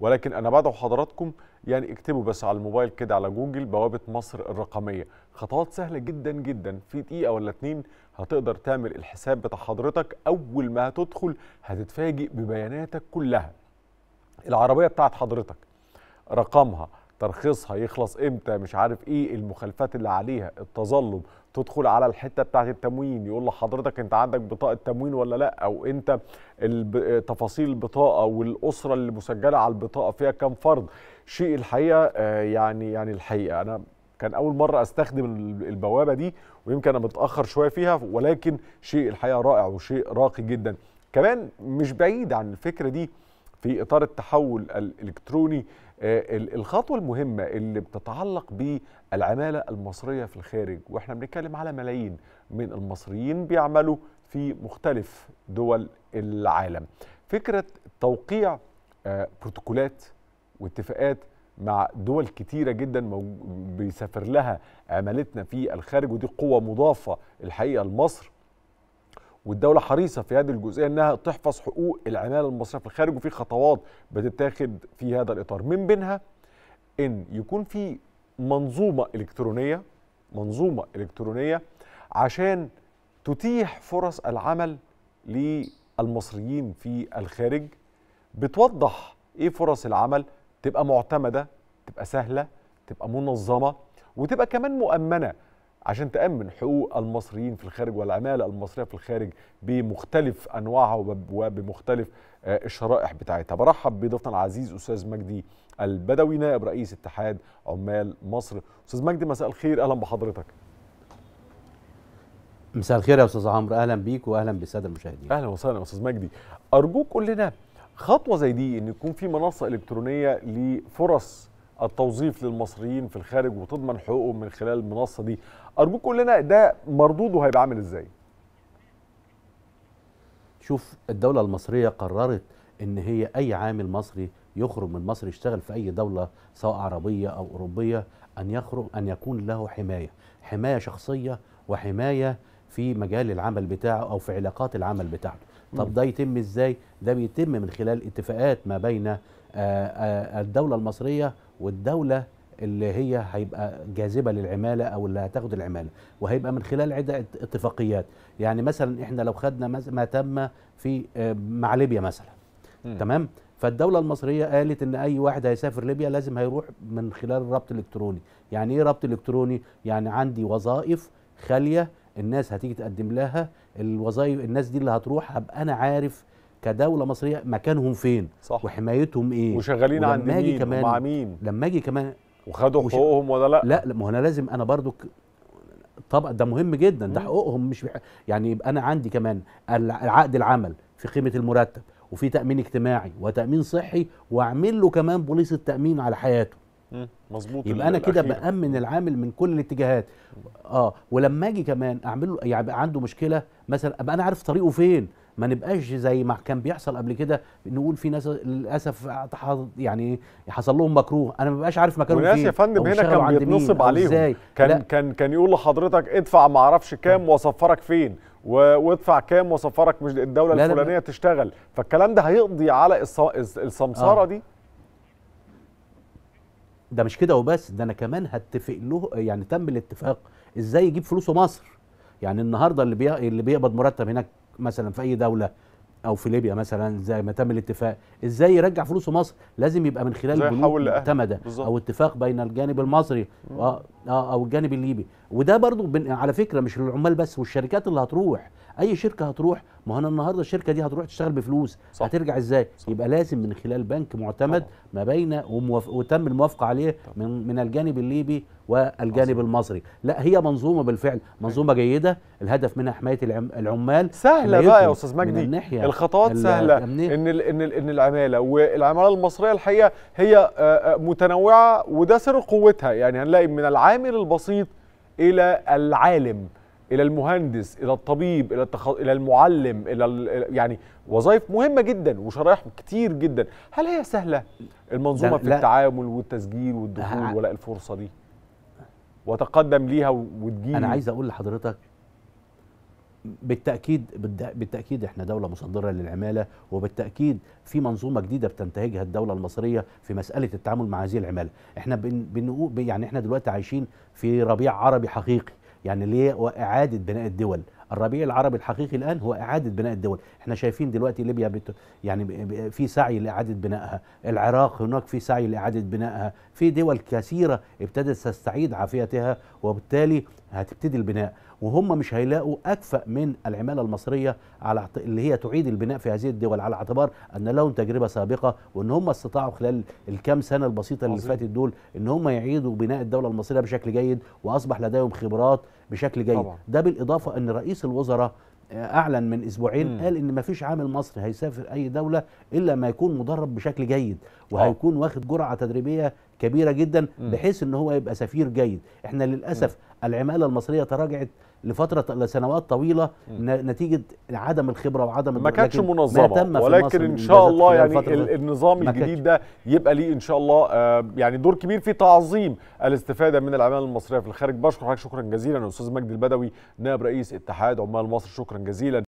ولكن انا بدعو حضراتكم يعني اكتبوا بس على الموبايل كده على جوجل بوابه مصر الرقميه خطوات سهله جدا جدا في دقيقه ولا اتنين هتقدر تعمل الحساب بتاع حضرتك اول ما هتدخل هتتفاجئ ببياناتك كلها العربيه بتاعت حضرتك رقمها ترخيصها يخلص امتى مش عارف ايه المخالفات اللي عليها التظلم تدخل على الحته بتاعت التموين يقول لحضرتك انت عندك بطاقه تموين ولا لا او انت تفاصيل البطاقه والاسره اللي مسجله على البطاقه فيها كم فرد شيء الحقيقه آه، يعني يعني الحقيقه انا كان اول مره استخدم البوابه دي ويمكن انا متاخر شويه فيها ولكن شيء الحقيقه رائع وشيء راقي جدا كمان مش بعيد عن الفكره دي في اطار التحول الالكتروني آه، الخطوة المهمة اللي بتتعلق بالعمالة المصرية في الخارج واحنا بنتكلم على ملايين من المصريين بيعملوا في مختلف دول العالم فكرة توقيع آه، بروتوكولات واتفاقات مع دول كتيرة جدا بيسافر لها عمالتنا في الخارج ودي قوة مضافة الحقيقة لمصر والدوله حريصه في هذه الجزئيه انها تحفظ حقوق العماله المصريه في الخارج وفي خطوات بتتاخد في هذا الاطار من بينها ان يكون في منظومه الكترونيه منظومه الكترونيه عشان تتيح فرص العمل للمصريين في الخارج بتوضح ايه فرص العمل تبقى معتمده تبقى سهله تبقى منظمه وتبقى كمان مؤمنه عشان تأمن حقوق المصريين في الخارج والعمالة المصرية في الخارج بمختلف أنواعها وبمختلف آه، الشرائح بتاعتها برحب بضيفنا العزيز أستاذ مجدي البدوي نائب رئيس اتحاد عمال مصر أستاذ مجدي مساء الخير أهلا بحضرتك مساء الخير يا أستاذ عمرو أهلا بيك وأهلا بالسادة المشاهدين أهلا وسهلا يا أستاذ مجدي أرجوك قول لنا خطوة زي دي إن يكون في منصة إلكترونية لفرص التوظيف للمصريين في الخارج وتضمن حقوقهم من خلال المنصة دي ارجوك قول لنا ده مردوده هيبقى عامل ازاي شوف الدوله المصريه قررت ان هي اي عامل مصري يخرج من مصر يشتغل في اي دوله سواء عربيه او اوروبيه ان يخرج ان يكون له حمايه حمايه شخصيه وحمايه في مجال العمل بتاعه او في علاقات العمل بتاعته طب ده يتم ازاي ده بيتم من خلال اتفاقات ما بين آه، آه، الدوله المصريه والدوله اللي هي هيبقى جاذبه للعماله او اللي هتاخد العماله وهيبقى من خلال عده اتفاقيات يعني مثلا احنا لو خدنا ما تم في آه، مع ليبيا مثلا م. تمام فالدولة المصرية قالت إن أي واحد هيسافر ليبيا لازم هيروح من خلال الربط إلكتروني، يعني إيه ربط إلكتروني؟ يعني عندي وظائف خالية الناس هتيجي تقدم لها الوظائف الناس دي اللي هتروح هبقى أنا عارف كدولة مصرية مكانهم فين صح. وحمايتهم إيه وشغالين عند مين كمان ومع مين لما أجي كمان وخدوا وش... حقوقهم ولا لا لا ما هو انا لازم انا برضو ك... طبعا ده مهم جدا ده حقوقهم مش بح... يعني يبقى انا عندي كمان عقد العمل في قيمه المرتب وفي تامين اجتماعي وتامين صحي واعمل له كمان بوليصه تامين على حياته مظبوط يبقى انا كده بامن العامل من كل الاتجاهات اه ولما اجي كمان اعمل له يعني عنده مشكله مثلا ابقى انا عارف طريقه فين ما نبقاش زي ما كان بيحصل قبل كده نقول في ناس للاسف يعني حصل لهم مكروه انا ما ببقاش عارف مكانهم فين وناس يا فندم هنا كان بيتنصب عليهم كان كان كان يقول لحضرتك ادفع ما اعرفش كام واسفرك فين وادفع كام واسفرك مش الدوله لا الفلانيه لا. تشتغل فالكلام ده هيقضي على السمساره آه. دي ده مش كده وبس ده انا كمان هتفق له يعني تم الاتفاق ازاي يجيب فلوسه مصر يعني النهارده اللي بي... اللي بيقبض مرتب هناك مثلا في اي دوله او في ليبيا مثلا زي ما تم الاتفاق ازاي يرجع فلوسه مصر لازم يبقى من خلال بنود معتمده او اتفاق بين الجانب المصري او الجانب الليبي وده برضو على فكره مش للعمال بس والشركات اللي هتروح اي شركه هتروح ما انا النهارده الشركه دي هتروح تشتغل بفلوس صح. هترجع ازاي صح. يبقى لازم من خلال بنك معتمد طبعا. ما بين وتم الموافقه عليه طبعا. من من الجانب الليبي والجانب مصر. المصري لا هي منظومه بالفعل منظومه أيوة. جيده الهدف منها حمايه العمال سهله بقى يا استاذ مجدي من الخطوات سهله ان الـ ان الـ ان العماله والعماله المصريه الحقيقه هي آه، آه، متنوعه وده سر قوتها يعني هنلاقي من العامل البسيط الى العالم الى المهندس الى الطبيب الى التخ... الى المعلم الى ال... يعني وظائف مهمه جدا وشرائح كتير جدا هل هي سهله المنظومه في لا. التعامل والتسجيل والدخول ولا الفرصه دي وتقدم ليها وتجيب انا عايز اقول لحضرتك بالتاكيد بالتاكيد احنا دوله مصدره للعماله وبالتاكيد في منظومه جديده بتنتهجها الدوله المصريه في مساله التعامل مع هذه العماله احنا بن يعني احنا دلوقتي عايشين في ربيع عربي حقيقي يعني ليه وإعادة بناء الدول الربيع العربي الحقيقي الان هو اعاده بناء الدول احنا شايفين دلوقتي ليبيا بت... يعني في سعي لاعاده بنائها العراق هناك في سعي لاعاده بنائها في دول كثيره ابتدت تستعيد عافيتها وبالتالي هتبتدي البناء وهم مش هيلاقوا أكفأ من العمالة المصرية على اللي هي تعيد البناء في هذه الدول على اعتبار أن لهم تجربة سابقة وأن هم استطاعوا خلال الكام سنة البسيطة اللي فاتت دول أن هم يعيدوا بناء الدولة المصرية بشكل جيد وأصبح لديهم خبرات بشكل جيد طبعا. ده بالإضافة أن رئيس الوزراء آه، اعلن من اسبوعين مم. قال ان ما فيش عامل مصري هيسافر اي دوله الا ما يكون مدرب بشكل جيد وهيكون واخد جرعه تدريبيه كبيره جدا بحيث ان هو يبقى سفير جيد احنا للاسف العماله المصريه تراجعت لفتره لسنوات طويله نتيجه عدم الخبره وعدم ما كانتش منظمه ما ولكن ان شاء الله يعني النظام الجديد ده يبقى ليه ان شاء الله آه، يعني دور كبير في تعظيم الاستفاده من العماله المصريه في الخارج بشكر حضرتك شكرا جزيلا الاستاذ مجدي البدوي نائب رئيس اتحاد عمال مصر شكرا جزيلا